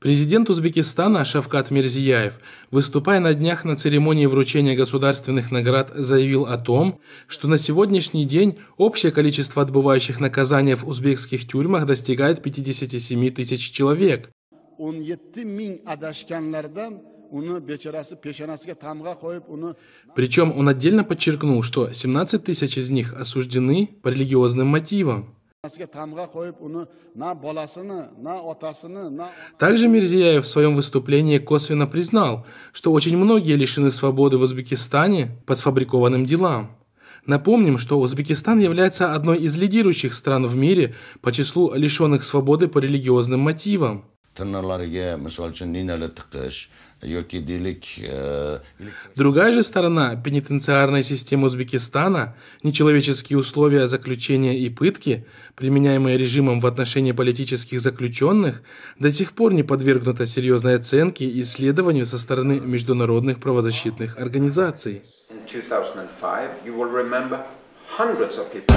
Президент Узбекистана Шавкат Мирзияев, выступая на днях на церемонии вручения государственных наград, заявил о том, что на сегодняшний день общее количество отбывающих наказания в узбекских тюрьмах достигает 57 тысяч человек. причем он отдельно подчеркнул, что 17 тысяч из них осуждены по религиозным мотивам. Также Мирзияев в своем выступлении косвенно признал, что очень многие лишены свободы в Узбекистане по сфабрикованным делам. Напомним, что Узбекистан является одной из лидирующих стран в мире по числу лишенных свободы по религиозным мотивам tirnoqlariga misol uchun ninalar tiqish yoki e, Другая же сторона пенитенциарной системы Узбекистана – нечеловеческие условия заключения и пытки, применяемые режимом в отношении политических заключенных, до сих пор не подвергнута серьезной оценке и исследованию со стороны международных правозащитных организаций. In 2005, you will remember hundreds of people.